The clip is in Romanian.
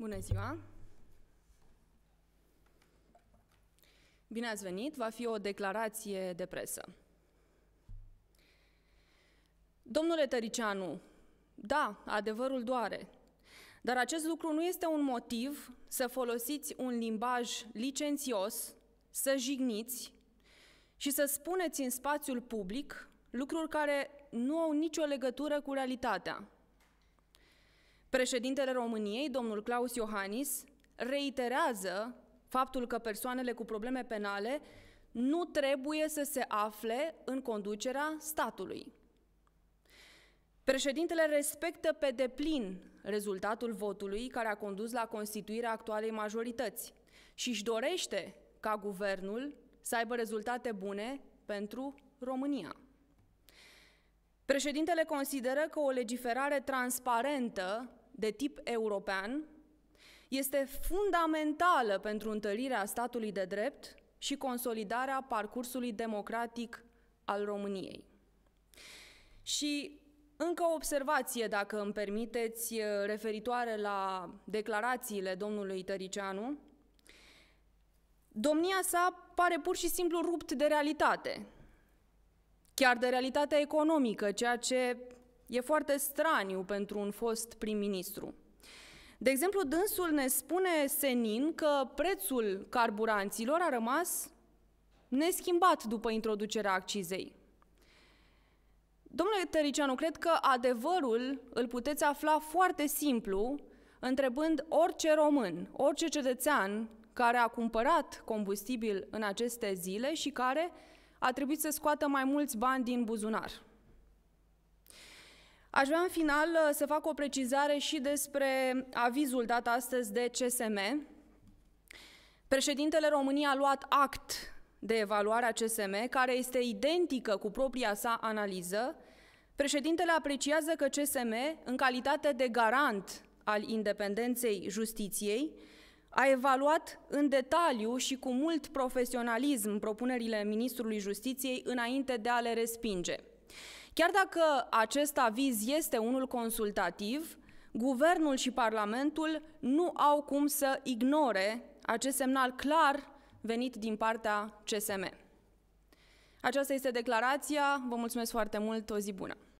Bună ziua! Bine ați venit! Va fi o declarație de presă. Domnule Tăricianu, da, adevărul doare, dar acest lucru nu este un motiv să folosiți un limbaj licențios, să jigniți și să spuneți în spațiul public lucruri care nu au nicio legătură cu realitatea, Președintele României, domnul Claus Iohannis, reiterează faptul că persoanele cu probleme penale nu trebuie să se afle în conducerea statului. Președintele respectă pe deplin rezultatul votului care a condus la constituirea actualei majorități și își dorește ca guvernul să aibă rezultate bune pentru România. Președintele consideră că o legiferare transparentă de tip european este fundamentală pentru întărirea statului de drept și consolidarea parcursului democratic al României. Și încă o observație, dacă îmi permiteți, referitoare la declarațiile domnului Tăricianu. Domnia sa pare pur și simplu rupt de realitate, chiar de realitatea economică, ceea ce E foarte straniu pentru un fost prim-ministru. De exemplu, dânsul ne spune senin că prețul carburanților a rămas neschimbat după introducerea accizei. Domnule Tăricianu, cred că adevărul îl puteți afla foarte simplu, întrebând orice român, orice cetățean care a cumpărat combustibil în aceste zile și care a trebuit să scoată mai mulți bani din buzunar. Aș vrea în final uh, să fac o precizare și despre avizul dat astăzi de CSM. Președintele României a luat act de evaluare a CSM, care este identică cu propria sa analiză. Președintele apreciază că CSM, în calitate de garant al independenței justiției, a evaluat în detaliu și cu mult profesionalism propunerile Ministrului Justiției înainte de a le respinge. Chiar dacă acest aviz este unul consultativ, Guvernul și Parlamentul nu au cum să ignore acest semnal clar venit din partea CSM. Aceasta este declarația. Vă mulțumesc foarte mult. O zi bună!